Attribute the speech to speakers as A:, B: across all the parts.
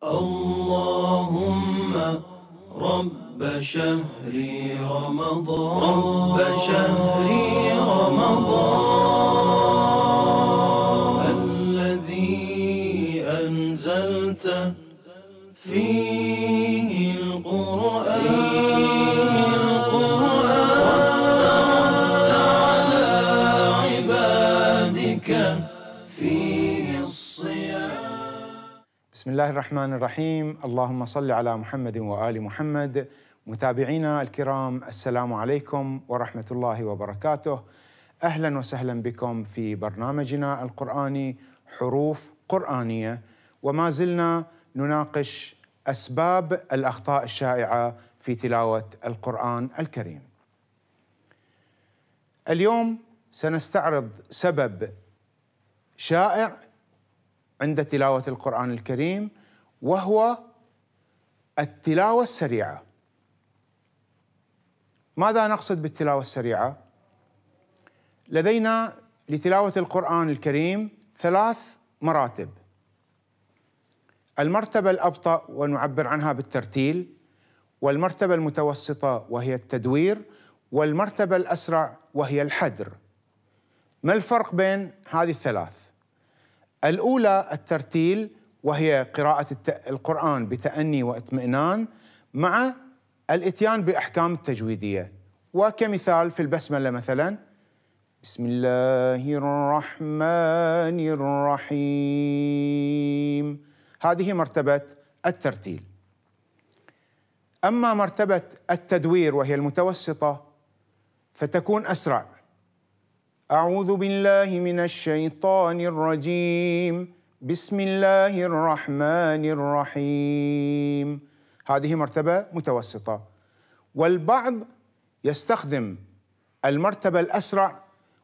A: اللهم رب شهري رمضان رب شهري رمضان الذي أنزلت فيه القرآن على عبادك فيه الصيام بسم الله الرحمن الرحيم اللهم صل على محمد وآل محمد متابعينا الكرام السلام عليكم ورحمة الله وبركاته أهلا وسهلا بكم في برنامجنا القرآني حروف قرآنية وما زلنا نناقش أسباب الأخطاء الشائعة في تلاوة القرآن الكريم اليوم سنستعرض سبب شائع عند تلاوة القرآن الكريم وهو التلاوة السريعة ماذا نقصد بالتلاوة السريعة؟ لدينا لتلاوة القرآن الكريم ثلاث مراتب المرتبة الأبطأ ونعبر عنها بالترتيل والمرتبة المتوسطة وهي التدوير والمرتبة الأسرع وهي الحدر ما الفرق بين هذه الثلاث؟ الأولى الترتيل وهي قراءة القرآن بتأني واطمئنان مع الاتيان بأحكام التجويدية وكمثال في البسملة مثلا بسم الله الرحمن الرحيم هذه مرتبة الترتيل أما مرتبة التدوير وهي المتوسطة فتكون أسرع أعوذ بالله من الشيطان الرجيم بسم الله الرحمن الرحيم هذه مرتبة متوسطة والبعض يستخدم المرتبة الأسرع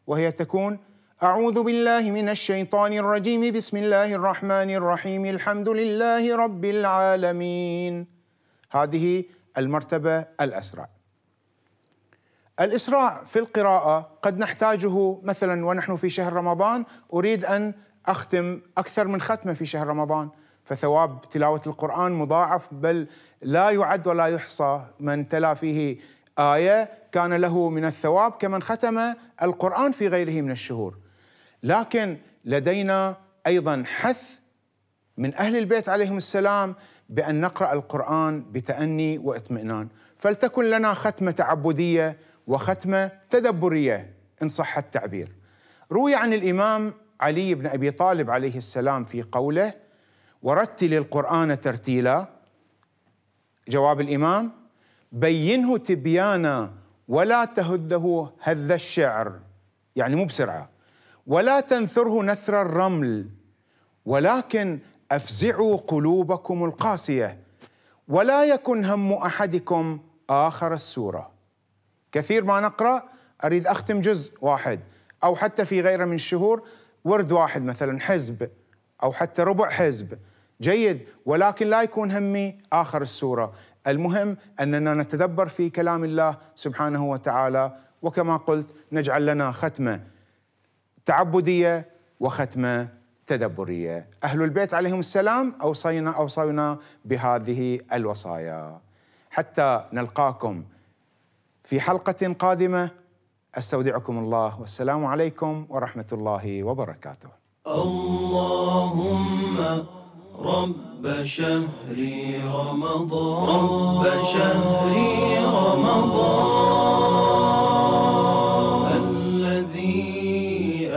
A: وهي تكون أعوذ بالله من الشيطان الرجيم بسم الله الرحمن الرحيم الحمد لله رب العالمين هذه المرتبة الأسرع الإسراع في القراءة قد نحتاجه مثلا ونحن في شهر رمضان أريد أن أختم أكثر من ختمة في شهر رمضان فثواب تلاوة القرآن مضاعف بل لا يعد ولا يحصى من تلا فيه آية كان له من الثواب كمن ختم القرآن في غيره من الشهور لكن لدينا أيضا حث من أهل البيت عليهم السلام بأن نقرأ القرآن بتأني واطمئنان فلتكن لنا ختمة تعبدية وختمة تدبرية إن صح التعبير روي عن الإمام علي بن أبي طالب عليه السلام في قوله ورتل القرآن ترتيلا جواب الإمام بينه تبيانا ولا تهده هذ الشعر يعني مو بسرعة ولا تنثره نثر الرمل ولكن أفزعوا قلوبكم القاسية ولا يكن هم أحدكم آخر السورة كثير ما نقرأ أريد أختم جزء واحد أو حتى في غيره من الشهور ورد واحد مثلا حزب أو حتى ربع حزب جيد ولكن لا يكون همي آخر السورة المهم أننا نتدبر في كلام الله سبحانه وتعالى وكما قلت نجعل لنا ختمة تعبدية وختمة تدبرية أهل البيت عليهم السلام أوصينا أوصينا بهذه الوصايا حتى نلقاكم في حلقة قادمة أستودعكم الله والسلام عليكم ورحمة الله وبركاته اللهم رب شهر رمضان رب شهر رمضان الذي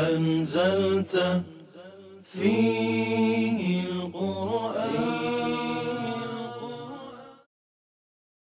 A: انزلت فيه القرآن